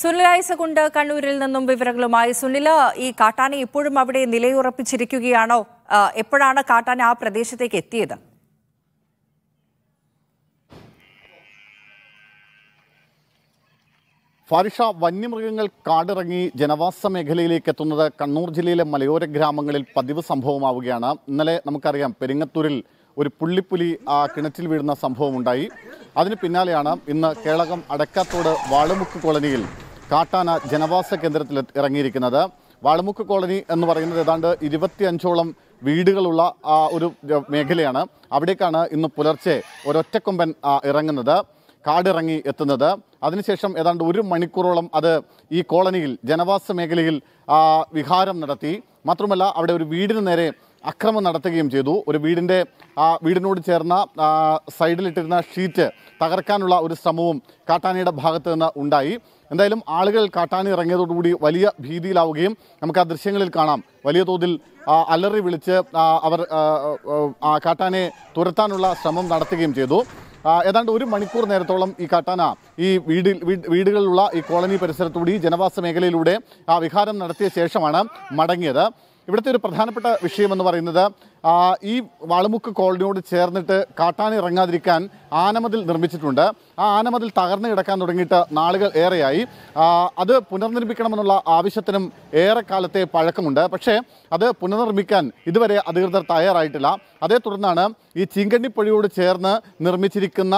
സുനില ഐസകുണ്ട് കണ്ണൂരിൽ നിന്നും വിവരങ്ങളുമായി സുനിൽ ഈ കാട്ടാന ഇപ്പോഴും അവിടെ നിലയുറപ്പിച്ചിരിക്കുകയാണോ എപ്പോഴാണ് കാട്ടാന ആ പ്രദേശത്തേക്ക് എത്തിയത് ഫാരിഷ വന്യമൃഗങ്ങൾ കാടിറങ്ങി ജനവാസ മേഖലയിലേക്ക് എത്തുന്നത് കണ്ണൂർ ജില്ലയിലെ മലയോര ഗ്രാമങ്ങളിൽ പതിവ് സംഭവമാവുകയാണ് ഇന്നലെ നമുക്കറിയാം പെരിങ്ങത്തൂരിൽ ഒരു പുള്ളിപ്പുലി ആ കിണറ്റിൽ വീഴുന്ന സംഭവമുണ്ടായി അതിന് പിന്നാലെയാണ് ഇന്ന് കേളകം അടക്കാത്തോട് വാളുമുക്ക് കോളനിയിൽ കാട്ടാന ജനവാസ കേന്ദ്രത്തിൽ ഇറങ്ങിയിരിക്കുന്നത് വാളമുക്ക് കോളനി എന്ന് പറയുന്നത് ഏതാണ്ട് അഞ്ചോളം വീടുകളുള്ള ആ ഒരു മേഖലയാണ് അവിടേക്കാണ് ഇന്ന് പുലർച്ചെ ഒരൊറ്റക്കൊമ്പൻ ഇറങ്ങുന്നത് കാടിറങ്ങി എത്തുന്നത് അതിനുശേഷം ഏതാണ്ട് ഒരു മണിക്കൂറോളം അത് ഈ കോളനിയിൽ ജനവാസ മേഖലയിൽ വിഹാരം നടത്തി മാത്രമല്ല അവിടെ ഒരു വീടിന് നേരെ അക്രമം നടത്തുകയും ചെയ്തു ഒരു വീടിൻ്റെ ആ വീടിനോട് ചേർന്ന സൈഡിലിട്ടിരുന്ന ഷീറ്റ് തകർക്കാനുള്ള ഒരു ശ്രമവും കാട്ടാനയുടെ ഭാഗത്ത് നിന്ന് ഉണ്ടായി എന്തായാലും ആളുകൾ കാട്ടാന ഇറങ്ങിയതോടുകൂടി വലിയ ഭീതിയിലാവുകയും നമുക്ക് ആ ദൃശ്യങ്ങളിൽ കാണാം വലിയ തോതിൽ അലറി വിളിച്ച് അവർ കാട്ടാനയെ തുരത്താനുള്ള ശ്രമം നടത്തുകയും ചെയ്തു ഏതാണ്ട് ഒരു മണിക്കൂർ നേരത്തോളം ഈ കാട്ടാന ഈ വീടിൽ വീടുകളിലുള്ള ഈ കോളനി പരിസരത്തുകൂടി ജനവാസ മേഖലയിലൂടെ ആ വിഹാരം നടത്തിയ ശേഷമാണ് മടങ്ങിയത് ഇവിടുത്തെ ഒരു പ്രധാനപ്പെട്ട വിഷയമെന്ന് പറയുന്നത് ഈ വളമുക്ക് കോളനിയോട് ചേർന്നിട്ട് കാട്ടാന ഇറങ്ങാതിരിക്കാൻ ആനമതിൽ നിർമ്മിച്ചിട്ടുണ്ട് ആ ആനമതിൽ തകർന്നു കിടക്കാൻ തുടങ്ങിയിട്ട് നാളുകൾ ഏറെയായി അത് പുനർനിർമ്മിക്കണമെന്നുള്ള ആവശ്യത്തിനും ഏറെക്കാലത്തെ പഴക്കമുണ്ട് പക്ഷേ അത് പുനർനിർമ്മിക്കാൻ ഇതുവരെ അധികൃതർ തയ്യാറായിട്ടില്ല അതേ തുടർന്നാണ് ഈ ചീങ്കണ്ണിപ്പുഴയോട് ചേർന്ന് നിർമ്മിച്ചിരിക്കുന്ന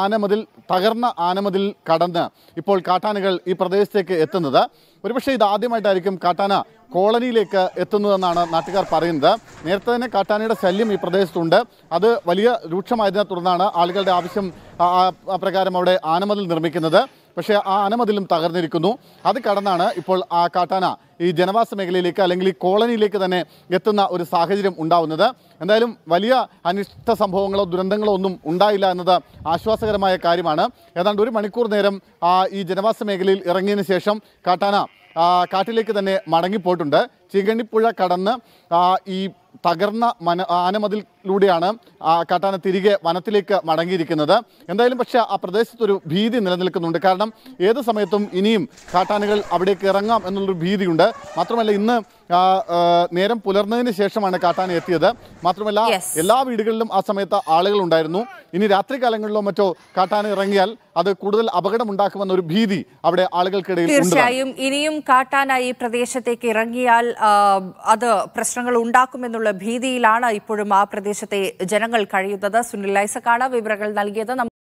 ആനമതിൽ തകർന്ന ആനമതിൽ കടന്ന് ഇപ്പോൾ കാട്ടാനകൾ ഈ പ്രദേശത്തേക്ക് എത്തുന്നത് ഒരുപക്ഷെ ഇത് ആദ്യമായിട്ടായിരിക്കും കാട്ടാന കോളനിയിലേക്ക് എത്തുന്നതെന്നാണ് നാട്ടുകാർ പറയുന്നത് നേരത്തെ തന്നെ കാട്ടാനയുടെ ശല്യം ഈ പ്രദേശത്തുണ്ട് അത് വലിയ രൂക്ഷമായതിനെ തുടർന്നാണ് ആളുകളുടെ ആവശ്യം പ്രകാരം അവിടെ ആനമതിൽ നിർമ്മിക്കുന്നത് പക്ഷേ ആ ആനമതിലും തകർന്നിരിക്കുന്നു അത് കടന്നാണ് ഇപ്പോൾ ആ കാട്ടാന ഈ ജനവാസ മേഖലയിലേക്ക് അല്ലെങ്കിൽ ഈ കോളനിയിലേക്ക് തന്നെ എത്തുന്ന ഒരു സാഹചര്യം ഉണ്ടാവുന്നത് എന്തായാലും വലിയ അനിഷ്ട സംഭവങ്ങളോ ദുരന്തങ്ങളോ ഒന്നും ഉണ്ടായില്ല എന്നത് ആശ്വാസകരമായ കാര്യമാണ് ഏതാണ്ട് ഒരു മണിക്കൂർ നേരം ഈ ജനവാസ മേഖലയിൽ ഇറങ്ങിയതിന് ശേഷം കാട്ടാന കാട്ടിലേക്ക് തന്നെ മടങ്ങിപ്പോയിട്ടുണ്ട് ചികണിപ്പുഴ കടന്ന് ഈ തകർന്ന മന ആനമതിലൂടെയാണ് കാട്ടാന തിരികെ വനത്തിലേക്ക് മടങ്ങിയിരിക്കുന്നത് എന്തായാലും പക്ഷേ ആ പ്രദേശത്തൊരു ഭീതി നിലനിൽക്കുന്നുണ്ട് കാരണം ഏത് സമയത്തും ഇനിയും കാട്ടാനകൾ അവിടേക്ക് ഇറങ്ങാം എന്നുള്ളൊരു ഭീതിയുണ്ട് മാത്രമല്ല ഇന്ന് നേരം പുലർന്നതിന് ശേഷമാണ് കാട്ടാന എത്തിയത് മാത്രമല്ല എല്ലാ വീടുകളിലും ആ സമയത്ത് ആളുകൾ ഉണ്ടായിരുന്നു ഇനി രാത്രികാലങ്ങളിലോ മറ്റോ കാട്ടാന ഇറങ്ങിയാൽ അത് കൂടുതൽ അപകടമുണ്ടാക്കുമെന്നൊരു ഭീതി അവിടെ ആളുകൾക്കിടയിൽ തീർച്ചയായും ഇനിയും കാട്ടാന ഈ പ്രദേശത്തേക്ക് ഇറങ്ങിയാൽ അത് പ്രശ്നങ്ങൾ ഉണ്ടാക്കുമെന്നുള്ള ഭീതിയിലാണ് ഇപ്പോഴും ആ പ്രദേശത്തെ ജനങ്ങൾ കഴിയുന്നത് സുനിൽ ലൈസക്കാണ് വിവരങ്ങൾ നൽകിയത്